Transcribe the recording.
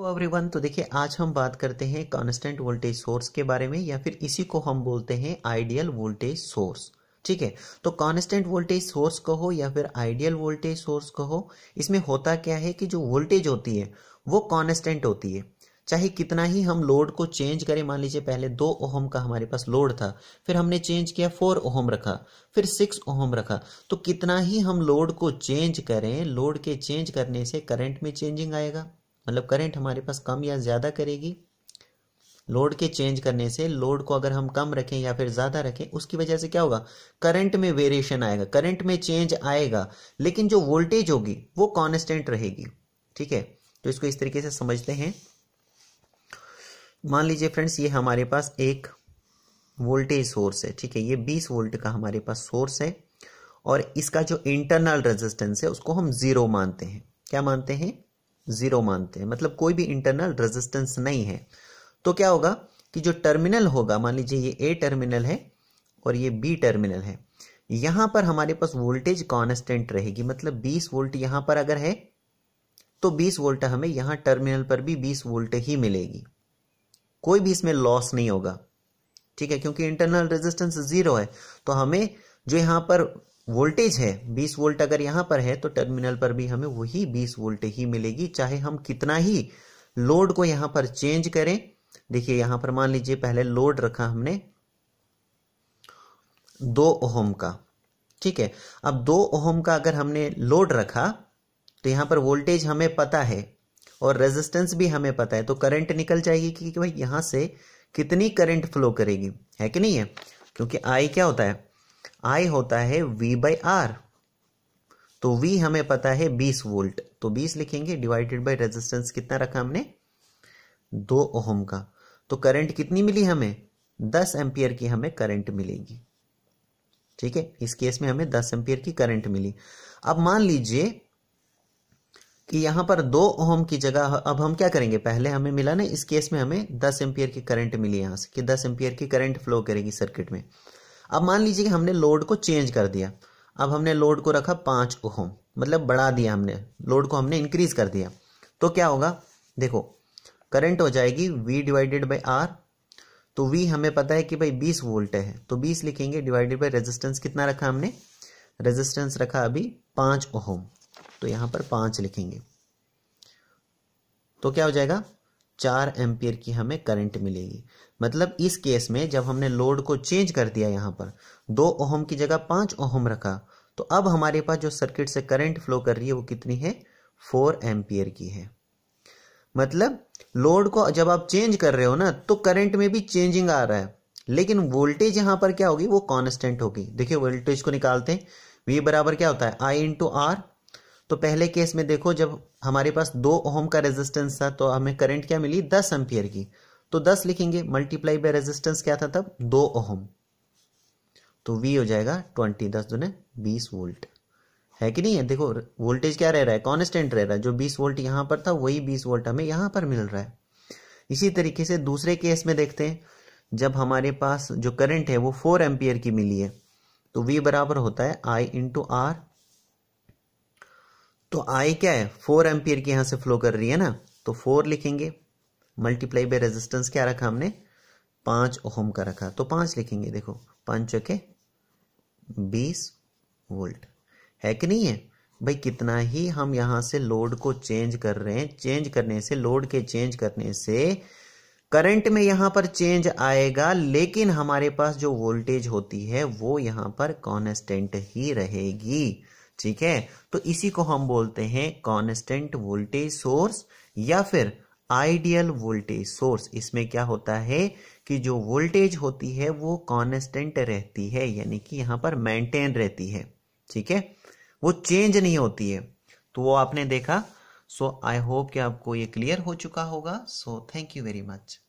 तो एवरीवन तो देखिए आज हम बात करते हैं कांस्टेंट वोल्टेज सोर्स के बारे में या फिर इसी को हम बोलते हैं आइडियल वोल्टेज सोर्स ठीक है तो कांस्टेंट वोल्टेज सोर्स कहो या फिर आइडियल वोल्टेज सोर्स कहो इसमें होता क्या है कि जो वोल्टेज होती है वो कांस्टेंट होती है चाहे कितना ही हम लोड को चेंज करें मान लीजिए पहले दो ओहम का हमारे पास लोड था फिर हमने चेंज किया फोर ओहम रखा फिर सिक्स ओहम रखा तो कितना ही हम लोड को चेंज करें लोड के चेंज करने से करंट में चेंजिंग आएगा मतलब करंट हमारे पास कम या ज़्यादा करेगी लोड के चेंज करने से लोड को अगर हम कम रखें या फिर ज़्यादा रखें उसकी वजह से क्या होगा करंट में वेरिएशन आएगा करंट में चेंज आएगा लेकिन जो वोल्टेज होगी वो कॉन्स्टेंट रहेगी ठीक है तो इसको इस तरीके से समझते हैं मान लीजिए फ्रेंड्स ये हमारे पास एक वोल्टेज सोर्स है ठीक है ये 20 वोल्ट का हमारे पास सोर्स है और इसका जो इंटरनल रेजिस्टेंस है उसको हम ज़ीरो मानते हैं क्या मानते हैं ज़ीरो मानते हैं मतलब कोई भी इंटरनल रेजिस्टेंस नहीं है तो क्या होगा कि जो टर्मिनल होगा मान लीजिए ये ए टर्मिनल है और ये बी टर्मिनल है यहां पर हमारे पास वोल्टेज कॉन्स्टेंट रहेगी मतलब 20 वोल्ट यहां पर अगर है तो 20 वोल्ट हमें यहां टर्मिनल पर भी 20 वोल्ट ही मिलेगी कोई भी इसमें लॉस नहीं होगा ठीक है क्योंकि इंटरनल रेजिस्टेंस जीरो है तो हमें जो यहां पर वोल्टेज है 20 वोल्ट अगर यहां पर है तो टर्मिनल पर भी हमें वही 20 वोल्ट ही मिलेगी चाहे हम कितना ही लोड को यहां पर चेंज करें देखिए यहां पर मान लीजिए पहले लोड रखा हमने दो ओहम का ठीक है अब दो ओहम का अगर हमने लोड रखा तो यहां पर वोल्टेज हमें पता है और रेजिस्टेंस भी हमें पता है तो करंट निकल जाएगी कि भाई यहां से कितनी करंट फ्लो करेगी है कि नहीं है क्योंकि आई क्या होता है आई होता है वी बाई आर तो वी हमें पता है बीस वोल्ट तो बीस लिखेंगे डिवाइडेड बाई रेजिस्टेंस कितना रखा हमने दो ओहम का तो करंट कितनी मिली हमें दस एम्पियर की हमें करंट मिलेगी ठीक है इस केस में हमें दस एम्पियर की करंट मिली अब मान लीजिए कि यहां पर दो ओहम की जगह अब हम क्या करेंगे पहले हमें मिला ना इस केस में हमें दस एम्पियर की करंट मिली यहां से कि दस एम्पियर की करंट फ्लो करेगी सर्किट में अब मान लीजिए कि हमने लोड को चेंज कर दिया अब हमने लोड को रखा पाँच ओहम मतलब बढ़ा दिया हमने लोड को हमने इंक्रीज कर दिया तो क्या होगा देखो करंट हो जाएगी वी डिवाइडेड बाई आर तो वी हमें पता है कि भाई बीस वोल्ट है तो बीस लिखेंगे डिवाइडेड बाई रेजिस्टेंस कितना रखा हमने रेजिस्टेंस रखा अभी पाँच ओहम तो यहाँ पर पाँच लिखेंगे तो क्या हो जाएगा चार एम्पियर की हमें करंट मिलेगी मतलब इस केस में जब हमने लोड को चेंज कर दिया यहाँ पर दो ओहम की जगह पाँच ओहम रखा तो अब हमारे पास जो सर्किट से करंट फ्लो कर रही है वो कितनी है फोर एम्पियर की है मतलब लोड को जब आप चेंज कर रहे हो ना तो करंट में भी चेंजिंग आ रहा है लेकिन वोल्टेज यहाँ पर क्या होगी वो कॉन्स्टेंट होगी देखिए वोल्टेज को निकालते हैं वी बराबर क्या होता है आई इंटू आर तो पहले केस में देखो जब हमारे पास दो ओहम का रेजिस्टेंस था तो हमें करंट क्या मिली दस एम्पियर की तो दस लिखेंगे मल्टीप्लाई बाय रेजिस्टेंस क्या था तब दो ओहम तो वी हो जाएगा ट्वेंटी दस दुने बीस वोल्ट है कि नहीं है देखो वोल्टेज क्या रह रहा है कॉन्स्टेंट रह रहा है जो बीस वोल्ट यहां पर था वही बीस वोल्ट हमें यहां पर मिल रहा है इसी तरीके से दूसरे केस में देखते हैं जब हमारे पास जो करंट है वो फोर एम्पियर की मिली है तो वी बराबर होता है आई इंटू आर तो आई क्या है फोर एम्पियर की यहां से फ्लो कर रही है ना तो फोर लिखेंगे मल्टीप्लाई बाय रेजिस्टेंस क्या रखा हमने पांच ओहम का रखा तो पांच लिखेंगे देखो पांच चौके बीस वोल्ट है कि नहीं है भाई कितना ही हम यहां से लोड को चेंज कर रहे हैं चेंज करने से लोड के चेंज करने से करंट में यहां पर चेंज आएगा लेकिन हमारे पास जो वोल्टेज होती है वो यहां पर कॉन्स्टेंट ही रहेगी ठीक है तो इसी को हम बोलते हैं कॉन्स्टेंट वोल्टेज सोर्स या फिर आइडियल वोल्टेज सोर्स इसमें क्या होता है कि जो वोल्टेज होती है वो कॉन्स्टेंट रहती है यानी कि यहां पर मेंटेन रहती है ठीक है वो चेंज नहीं होती है तो वो आपने देखा सो आई होप कि आपको ये क्लियर हो चुका होगा so thank you very much